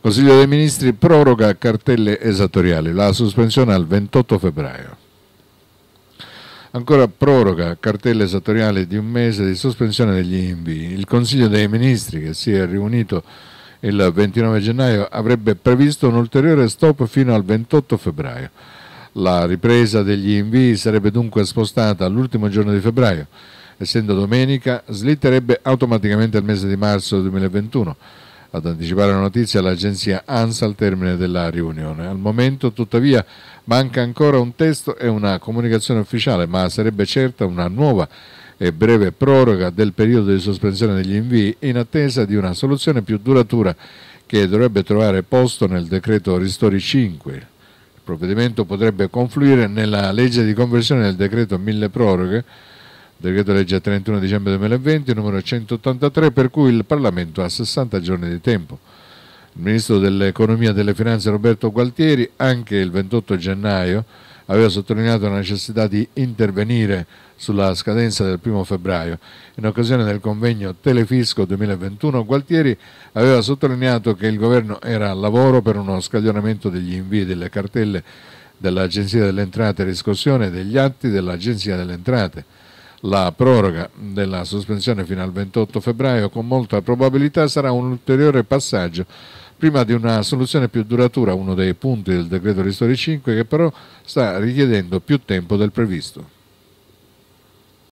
Consiglio dei Ministri proroga cartelle esattoriali, la sospensione al 28 febbraio. Ancora proroga cartelle esattoriali di un mese di sospensione degli invii. Il Consiglio dei Ministri che si è riunito il 29 gennaio avrebbe previsto un ulteriore stop fino al 28 febbraio. La ripresa degli invii sarebbe dunque spostata all'ultimo giorno di febbraio. Essendo domenica, slitterebbe automaticamente al mese di marzo 2021 ad anticipare la notizia l'agenzia ANSA al termine della riunione. Al momento, tuttavia, manca ancora un testo e una comunicazione ufficiale, ma sarebbe certa una nuova e breve proroga del periodo di sospensione degli invii in attesa di una soluzione più duratura che dovrebbe trovare posto nel decreto Ristori 5. Il provvedimento potrebbe confluire nella legge di conversione del decreto mille proroghe decreto legge 31 dicembre 2020 numero 183 per cui il Parlamento ha 60 giorni di tempo. Il Ministro dell'Economia e delle Finanze Roberto Gualtieri anche il 28 gennaio aveva sottolineato la necessità di intervenire sulla scadenza del 1 febbraio. In occasione del convegno Telefisco 2021 Gualtieri aveva sottolineato che il governo era al lavoro per uno scaglionamento degli invii delle cartelle dell'Agenzia delle Entrate e riscossione degli atti dell'Agenzia delle Entrate. La proroga della sospensione fino al 28 febbraio con molta probabilità sarà un ulteriore passaggio prima di una soluzione più duratura, uno dei punti del decreto Ristori 5 che però sta richiedendo più tempo del previsto.